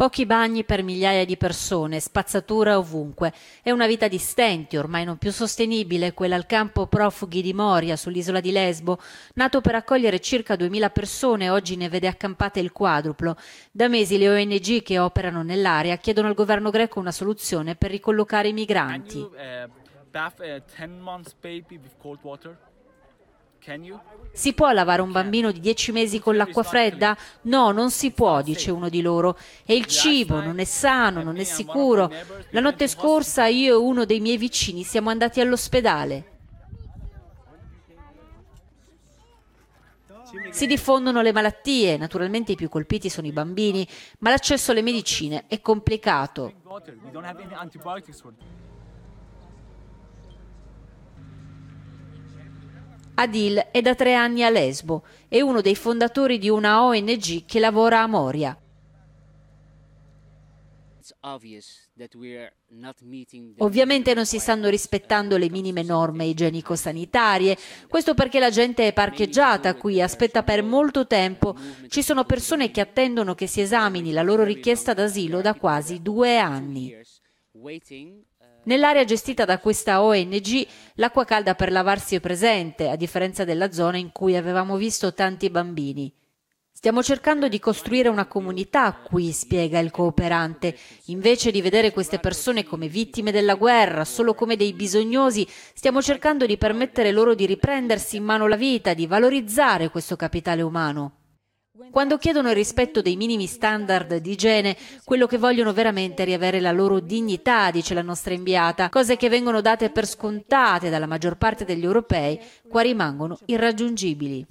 Pochi bagni per migliaia di persone, spazzatura ovunque. È una vita di stenti, ormai non più sostenibile, quella al campo profughi di Moria sull'isola di Lesbo, nato per accogliere circa 2000 persone, oggi ne vede accampate il quadruplo. Da mesi le ONG che operano nell'area chiedono al governo greco una soluzione per ricollocare i migranti. Eh, bath, uh, eh, 10 months baby with cold water? Si può lavare un bambino di 10 mesi con l'acqua fredda? No, non si può, dice uno di loro. E il cibo non è sano, non è sicuro. La notte scorsa io e uno dei miei vicini siamo andati all'ospedale. Si diffondono le malattie, naturalmente i più colpiti sono i bambini, ma l'accesso alle medicine è complicato. Adil è da tre anni a Lesbo, è uno dei fondatori di una ONG che lavora a Moria. Ovviamente non si stanno rispettando le minime norme igienico-sanitarie, questo perché la gente è parcheggiata qui, aspetta per molto tempo, ci sono persone che attendono che si esamini la loro richiesta d'asilo da quasi due anni. Nell'area gestita da questa ONG l'acqua calda per lavarsi è presente, a differenza della zona in cui avevamo visto tanti bambini. Stiamo cercando di costruire una comunità qui, spiega il cooperante. Invece di vedere queste persone come vittime della guerra, solo come dei bisognosi, stiamo cercando di permettere loro di riprendersi in mano la vita, di valorizzare questo capitale umano. Quando chiedono il rispetto dei minimi standard di igiene, quello che vogliono veramente è riavere la loro dignità, dice la nostra inviata, cose che vengono date per scontate dalla maggior parte degli europei, qua rimangono irraggiungibili.